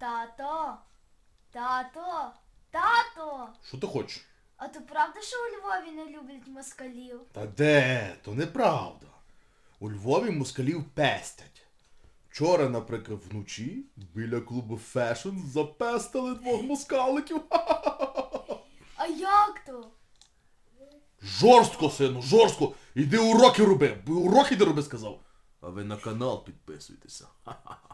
Тато, тато, тато. Що ти хочеш? А то правда, що у Львові не люблять москалів? Та де, то неправда. У Львові москалів пестять. Вчора, наприклад, вночі біля клубу Фешн запестили двох москаликів. А як то? Жорстко, сину, жорстко. Іди уроки роби. Уроки де роби, сказав. А ви на канал підписуйтеся. Ха-ха-ха.